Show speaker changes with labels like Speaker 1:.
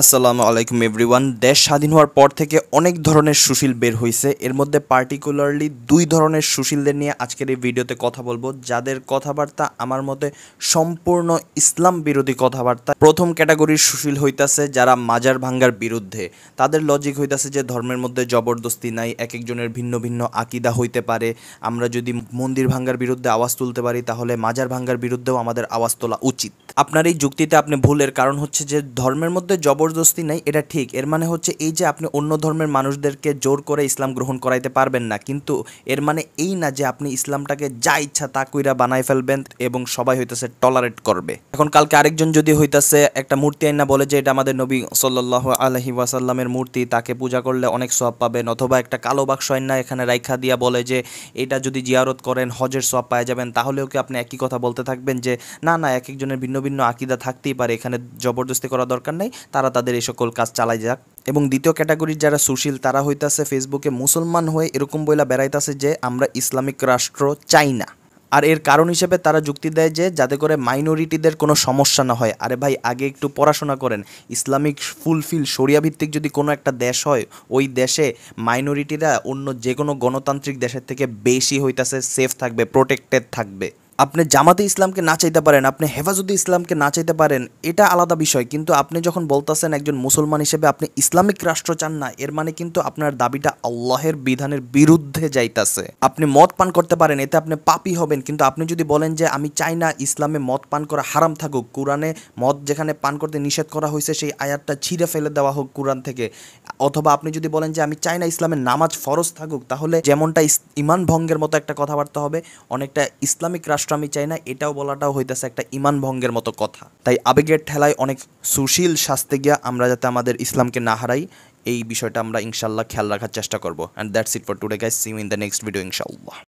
Speaker 1: আসসালামু আলাইকুম এভরিওয়ান দেশ স্বাধীন হওয়ার পর থেকে অনেক ধরনের সুশীল বের হয়েছে এর মধ্যে পার্টিকুলারলি দুই ধরনের সুশীলদের নিয়ে আজকের এই ভিডিওতে কথা বলবো যাদের কথাবার্তা আমার মতে সম্পূর্ণ ইসলাম বিরোধী কথাবার্তা প্রথম ক্যাটাগরির সুশীল হইতাছে যারা মাজার ভাঙ্গার বিরুদ্ধে তাদের লজিক হইতাছে যে ধর্মের মধ্যে জবরদস্তি নাই এক একজনের ভিন্ন ভিন্ন আকিদা হইতে পারে আমরা যদি মন্দির ভাঙ্গার বিরুদ্ধে আওয়াজ তুলতে পারি তাহলে মাজার ভাঙ্গার বিরুদ্ধেও আমাদের আওয়াজ তোলা উচিত আপনার এই যুক্তিতে আপনি ভুলের কারণ হচ্ছে যে ধর্মের মধ্যে জবরদস্তি নেই এটা ঠিক এর মানে হচ্ছে এই যে আপনি অন্য ধর্মের মানুষদেরকে জোর করে ইসলাম গ্রহণ করাইতে পারবেন না কিন্তু এর মানে এই না যে আপনি ইসলামটাকে যা ইচ্ছা তা কইরা বানাই ফেলবেন এবং সবাই হইতেছে টলারেট করবে এখন কালকে আরেকজন যদি হইতাছে একটা মূর্তি আইনা বলে যে এটা আমাদের নবী সাল্লাহ আলহি ওয়াসাল্লামের মূর্তি তাকে পূজা করলে অনেক সব পাবেন অথবা একটা কালো বাক্স আইনা এখানে রাইখা দিয়া বলে যে এটা যদি জিয়ারত করেন হজের সব পায় যাবেন তাহলেও কি আপনি একই কথা বলতে থাকবেন যে না না এক একজনের ভিন্ন ভিন্ন আকিদা থাকতেই পারে এখানে জবরদস্তি করা দরকার নাই তারা তাদের এই সকল কাজ চালাই যাক এবং দ্বিতীয় ক্যাটাগরির যারা সুশীল তারা হইতাছে ফেসবুকে মুসলমান হয়ে এরকম বইলা বেড়াইতাছে যে আমরা ইসলামিক রাষ্ট্র চাই না আর এর কারণ হিসেবে তারা যুক্তি দেয় যে যাতে করে মাইনরিটিদের কোনো সমস্যা না হয় আরে ভাই আগে একটু পড়াশোনা করেন ইসলামিক ফুলফিল সরিয়াভিত্তিক যদি কোনো একটা দেশ হয় ওই দেশে মাইনরিটিরা অন্য যে কোনো গণতান্ত্রিক দেশের থেকে বেশি হইতাছে সেফ থাকবে প্রোটেক্টেড থাকবে আপনি জামাতে ইসলামকে না চাইতে পারেন আপনি হেফাজতে ইসলামকে না চাইতে পারেন এটা আলাদা বিষয় কিন্তু আপনি যখন বলতেছেন একজন মুসলমান হিসেবে আপনি ইসলামিক রাষ্ট্র চান না এর মানে কিন্তু আপনার দাবিটা আল্লাহের বিধানের বিরুদ্ধে যাইতাছে আপনি মদ পান করতে পারেন এতে আপনি পাপি হবেন কিন্তু আপনি যদি বলেন যে আমি চাই না ইসলামে মদ পান করা হারাম থাকুক কোরআনে মদ যেখানে পান করতে নিষেধ করা হয়েছে সেই আয়াতটা ছিঁড়ে ফেলে দেওয়া হোক কোরআন থেকে অথবা আপনি যদি বলেন যে আমি চাই না ইসলামের নামাজ ফরজ থাকুক তাহলে যেমনটা ইমান ভঙ্গের মতো একটা কথাবার্তা হবে অনেকটা ইসলামিক রাষ্ট্র আমি চাই না এটাও বলাটাও হইতেছে একটা ইমান ভঙ্গের মতো কথা তাই আবেগের ঠেলায় অনেক সুশীল শাস্তে গিয়া আমরা যাতে আমাদের ইসলামকে না হারাই এই বিষয়টা আমরা ইনশাল্লাহ খেয়াল রাখার চেষ্টা করবো and that's it for today guys see in the next video ইনশাল্লাহ